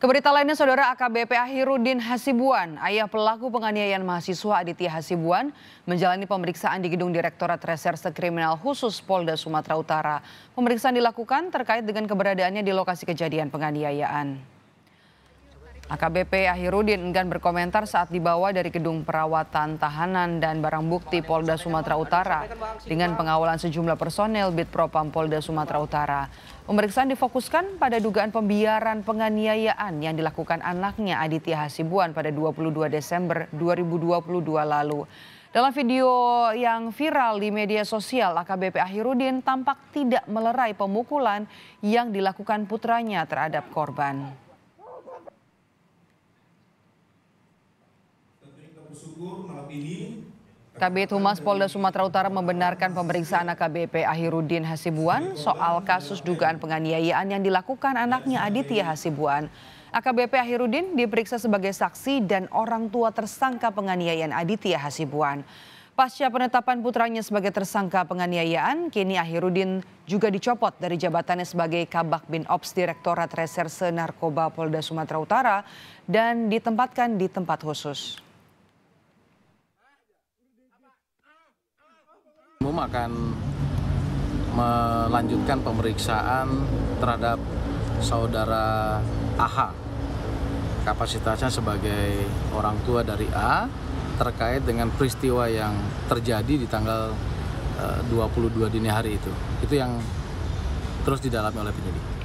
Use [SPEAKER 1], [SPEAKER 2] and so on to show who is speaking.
[SPEAKER 1] Keberita lainnya saudara AKBP Ahirudin Hasibuan, ayah pelaku penganiayaan mahasiswa Aditya Hasibuan, menjalani pemeriksaan di gedung Direktorat Reserse Kriminal Khusus Polda Sumatera Utara. Pemeriksaan dilakukan terkait dengan keberadaannya di lokasi kejadian penganiayaan. AKBP Ahirudin enggan berkomentar saat dibawa dari gedung perawatan tahanan dan barang bukti Polda Sumatera Utara dengan pengawalan sejumlah personel Bid Propam Polda Sumatera Utara. Pemeriksaan difokuskan pada dugaan pembiaran penganiayaan yang dilakukan anaknya Aditya Hasibuan pada 22 Desember 2022 lalu. Dalam video yang viral di media sosial, AKBP Ahirudin tampak tidak melerai pemukulan yang dilakukan putranya terhadap korban.
[SPEAKER 2] bersyukur malam
[SPEAKER 1] ini Kabit Humas Polda Sumatera Utara membenarkan pemeriksaan AKBP Ahirudin Hasibuan soal kasus dugaan penganiayaan yang dilakukan anaknya Aditya Hasibuan. AKBP Ahirudin diperiksa sebagai saksi dan orang tua tersangka penganiayaan Aditya Hasibuan. Pasca penetapan putranya sebagai tersangka penganiayaan, kini Ahirudin juga dicopot dari jabatannya sebagai Kabak Bin Ops Direktorat Reserse Narkoba Polda Sumatera Utara dan ditempatkan di tempat khusus.
[SPEAKER 2] Umum akan melanjutkan pemeriksaan terhadap saudara AH kapasitasnya sebagai orang tua dari A terkait dengan peristiwa yang terjadi di tanggal 22 eh, dini hari itu. Itu yang terus didalami oleh penyidik.